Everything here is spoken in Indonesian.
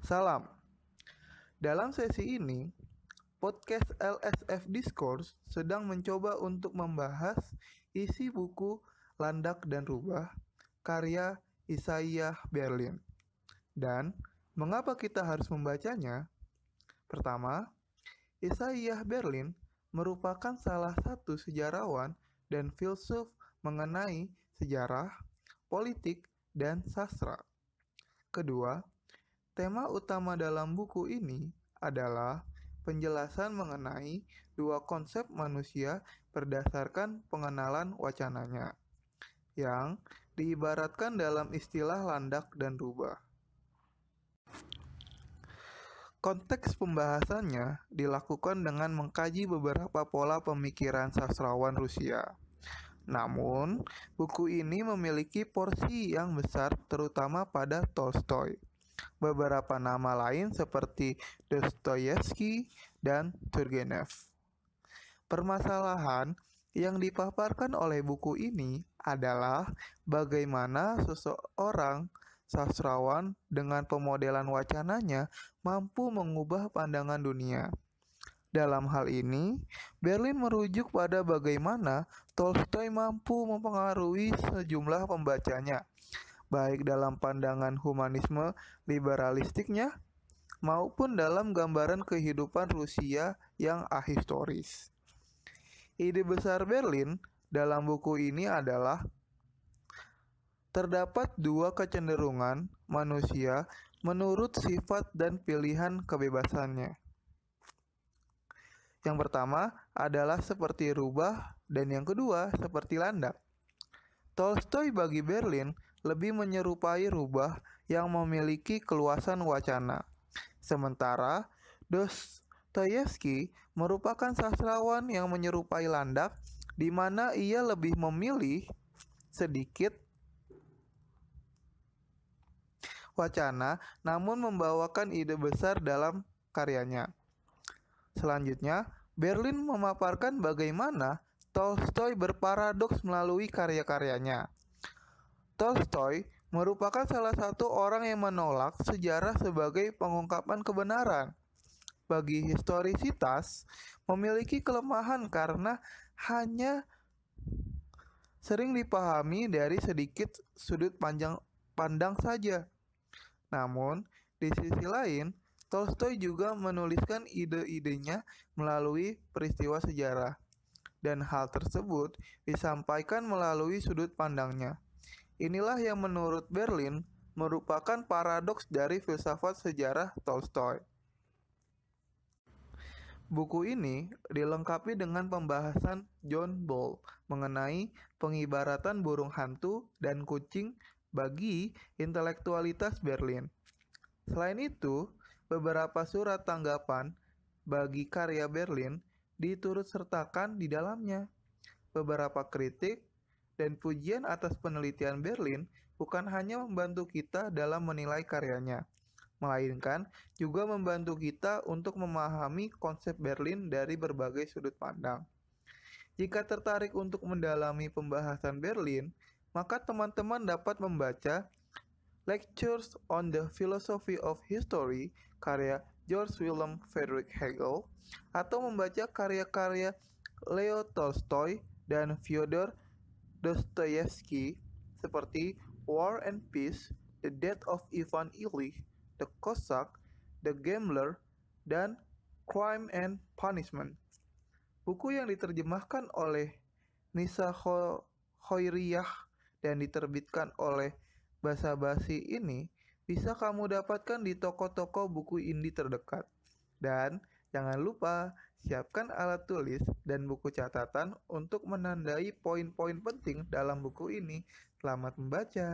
Salam. Dalam sesi ini, podcast LSF Discourse sedang mencoba untuk membahas isi buku Landak dan Rubah karya Isaiah Berlin. Dan mengapa kita harus membacanya? Pertama, Isaiah Berlin merupakan salah satu sejarawan dan filsuf mengenai sejarah, politik, dan sastra. Kedua, Tema utama dalam buku ini adalah penjelasan mengenai dua konsep manusia berdasarkan pengenalan wacananya, yang diibaratkan dalam istilah landak dan rubah. Konteks pembahasannya dilakukan dengan mengkaji beberapa pola pemikiran sastrawan Rusia. Namun, buku ini memiliki porsi yang besar terutama pada Tolstoy Beberapa nama lain seperti Dostoyevsky dan Turgenev. Permasalahan yang dipaparkan oleh buku ini adalah bagaimana seseorang sastrawan dengan pemodelan wacananya mampu mengubah pandangan dunia. Dalam hal ini, Berlin merujuk pada bagaimana Tolstoy mampu mempengaruhi sejumlah pembacanya baik dalam pandangan humanisme liberalistiknya maupun dalam gambaran kehidupan Rusia yang ahistoris. Ide besar Berlin dalam buku ini adalah terdapat dua kecenderungan manusia menurut sifat dan pilihan kebebasannya. Yang pertama adalah seperti rubah dan yang kedua seperti landak. Tolstoy bagi Berlin lebih menyerupai rubah yang memiliki keluasan wacana. Sementara Dostoyevsky merupakan sastrawan yang menyerupai landak, di mana ia lebih memilih sedikit wacana, namun membawakan ide besar dalam karyanya. Selanjutnya, Berlin memaparkan bagaimana Tolstoy berparadoks melalui karya-karyanya. Tolstoy merupakan salah satu orang yang menolak sejarah sebagai pengungkapan kebenaran. Bagi historisitas, memiliki kelemahan karena hanya sering dipahami dari sedikit sudut panjang pandang saja. Namun, di sisi lain, Tolstoy juga menuliskan ide-idenya melalui peristiwa sejarah dan hal tersebut disampaikan melalui sudut pandangnya. Inilah yang menurut Berlin merupakan paradoks dari filsafat sejarah Tolstoy. Buku ini dilengkapi dengan pembahasan John Ball mengenai pengibaratan burung hantu dan kucing bagi intelektualitas Berlin. Selain itu, beberapa surat tanggapan bagi karya Berlin diturut sertakan di dalamnya. Beberapa kritik dan pujian atas penelitian Berlin bukan hanya membantu kita dalam menilai karyanya, melainkan juga membantu kita untuk memahami konsep Berlin dari berbagai sudut pandang. Jika tertarik untuk mendalami pembahasan Berlin, maka teman-teman dapat membaca Lectures on the Philosophy of History karya George Wilhelm Friedrich Hegel atau membaca karya-karya Leo Tolstoy dan Fyodor Dostoevsky seperti War and Peace, The Death of Ivan Ilyich, The Cossack, The Gambler, dan Crime and Punishment. Buku yang diterjemahkan oleh Nisa Khoiriyah dan diterbitkan oleh Basa Basi ini bisa kamu dapatkan di toko-toko buku indie terdekat. Dan jangan lupa Siapkan alat tulis dan buku catatan untuk menandai poin-poin penting dalam buku ini. Selamat membaca.